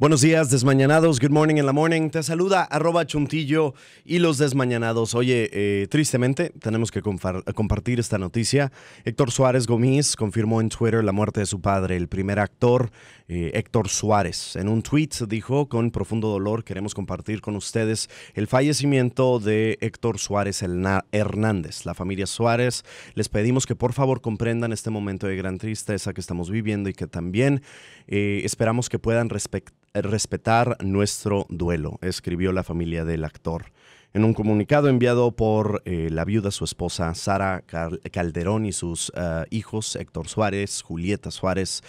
Buenos días, desmañanados. Good morning in the morning. Te saluda arroba chuntillo y los desmañanados. Oye, eh, tristemente tenemos que compartir esta noticia. Héctor Suárez Gómez confirmó en Twitter la muerte de su padre, el primer actor eh, Héctor Suárez. En un tweet dijo, con profundo dolor queremos compartir con ustedes el fallecimiento de Héctor Suárez Hernández. La familia Suárez, les pedimos que por favor comprendan este momento de gran tristeza que estamos viviendo y que también eh, esperamos que puedan respetar eh, respetar nuestro duelo, escribió la familia del actor. En un comunicado enviado por eh, la viuda, su esposa Sara Calderón y sus eh, hijos Héctor Suárez, Julieta Suárez,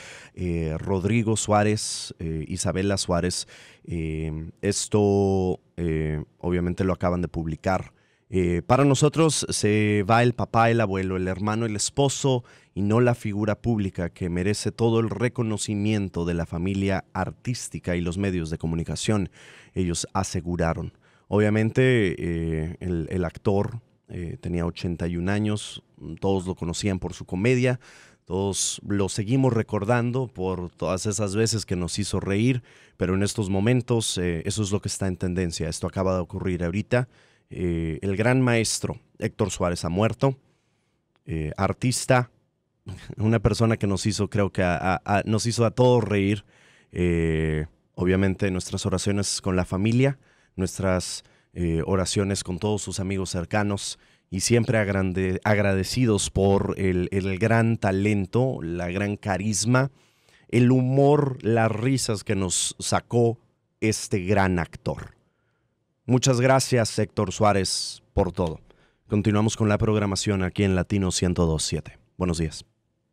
Rodrigo Suárez, Isabela Suárez, esto obviamente lo acaban de publicar eh, para nosotros se va el papá, el abuelo, el hermano, el esposo y no la figura pública que merece todo el reconocimiento de la familia artística y los medios de comunicación, ellos aseguraron. Obviamente eh, el, actor eh, tenía 81 años, todos lo conocían por su comedia, todos lo seguimos recordando por todas esas veces que nos hizo reír, pero en estos momentos eso es lo que está en tendencia, esto acaba de ocurrir ahorita. Eh, el gran maestro Héctor Suárez ha muerto, eh, artista, una persona que nos hizo, creo que a, nos hizo a todos reír. Eh, obviamente nuestras oraciones con la familia, nuestras oraciones con todos sus amigos cercanos y siempre agradecidos por el gran talento, la gran carisma, el humor, las risas que nos sacó este gran actor. Muchas gracias, Héctor Suárez, por todo. Continuamos con la programación aquí en Latino 1027. Buenos días.